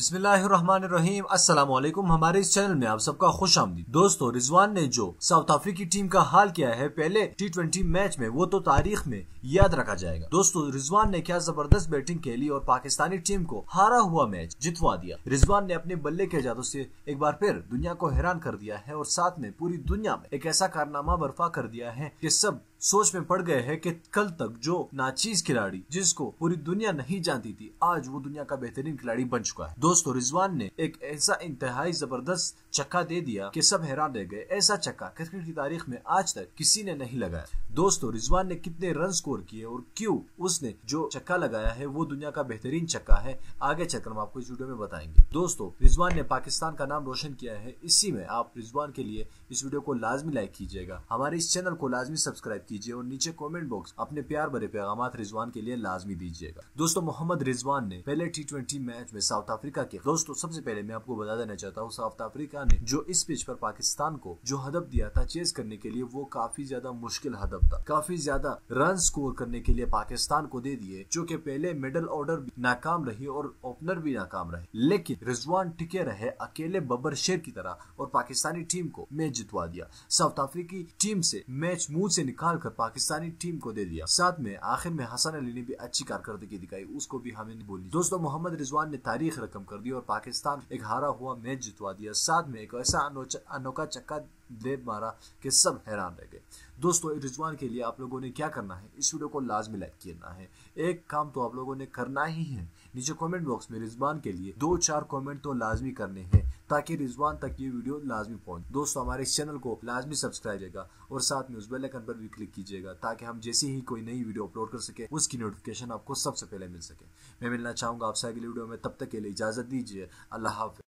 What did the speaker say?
बिस्मिल्लाहिर्रहमानिर्रहीम अस्सलाम वालेकुम हमारे इस चैनल में आप सबका खुश आमदी दोस्तों रिजवान ने जो साउथ अफ्रीकी टीम का हाल किया है पहले टी मैच में वो तो तारीख में याद रखा जाएगा दोस्तों रिजवान ने क्या जबरदस्त बैटिंग खेली और पाकिस्तानी टीम को हारा हुआ मैच जितवा दिया रिजवान ने अपने बल्ले के जादू से एक बार फिर दुनिया को हैरान कर दिया है और साथ में पूरी दुनिया में एक ऐसा कारनामा बर्फा कर दिया है की सब सोच में पड़ गए हैं कि कल तक जो नाचीज खिलाड़ी जिसको पूरी दुनिया नहीं जानती थी आज वो दुनिया का बेहतरीन खिलाड़ी बन चुका है दोस्तों रिजवान ने एक ऐसा इंतहाई जबरदस्त चक्का दे दिया कि सब हैरान रह गए ऐसा चक्का क्रिकेट की तारीख में आज तक किसी ने नहीं लगाया दोस्तों रिजवान ने कितने रन स्कोर किए और क्यों उसने जो चक्का लगाया है वो दुनिया का बेहतरीन चक्का है आगे चक्कर हम आपको इस वीडियो में बताएंगे दोस्तों रिजवान ने पाकिस्तान का नाम रोशन किया है इसी में आप रिजवान के लिए इस वीडियो को लाजमी लाइक कीजिएगा हमारे इस चैनल को लाजमी सब्सक्राइब कीजिए और नीचे कॉमेंट बॉक्स अपने प्यार भरे पैगाम रिजवान के लिए लाजमी दीजिएगा दोस्तों मोहम्मद रिजवान ने पहले टी मैच में साउथ अफ्रीका के दोस्तों सबसे पहले मैं आपको बता देना चाहता हूँ साउथ अफ्रीका अमेरिका ने जो इस पिच पर पाकिस्तान को जो हदब दिया था चेस करने के लिए वो काफी ज्यादा मुश्किल हदब था काफी ज्यादा रन स्कोर करने के लिए पाकिस्तान को दे दिए जो की पहले मिडल ऑर्डर भी नाकाम रही और ओपनर भी नाकाम रहे लेकिन रिजवान टिके रहे अकेले बब्बर शेर की तरह और पाकिस्तानी टीम को मैच जितवा दिया साउथ अफ्रीकी टीम से मैच मुंह से निकाल कर पाकिस्तानी टीम को दे दिया साथ में आखिर में हसन अली ने भी अच्छी कारकर्दगी दिखाई उसको भी हमें बोली दोस्तों मोहम्मद रिजवान ने तारीख रकम कर दी और पाकिस्तान एक हारा हुआ मैच जितवा दिया साथ में एक ऐसा अनोखा चक्का दे मारा कि सब हैरान रह गए दोस्तों रिजवान के लिए आप लोगों ने क्या करना है इस वीडियो को लाजमी लाइक करना है एक काम तो आप लोगों ने करना ही है नीचे कमेंट बॉक्स में रिजवान के लिए दो चार कमेंट तो लाजमी करने हैं ताकि रिजवान तक ये वीडियो लाजमी पहुंचे दोस्तों हमारे इस चैनल को लाजमी सब्सक्राइब करिएगा और साथ में उस बेल आइकन पर भी क्लिक कीजिएगा ताकि हम जैसे ही कोई नई वीडियो अपलोड कर सके उसकी नोटिफिकेशन आपको सबसे पहले मिल सके मैं मिलना चाहूंगा आपसे अगली वीडियो में तब तक के लिए इजाज़त दीजिए अल्लाह हाफि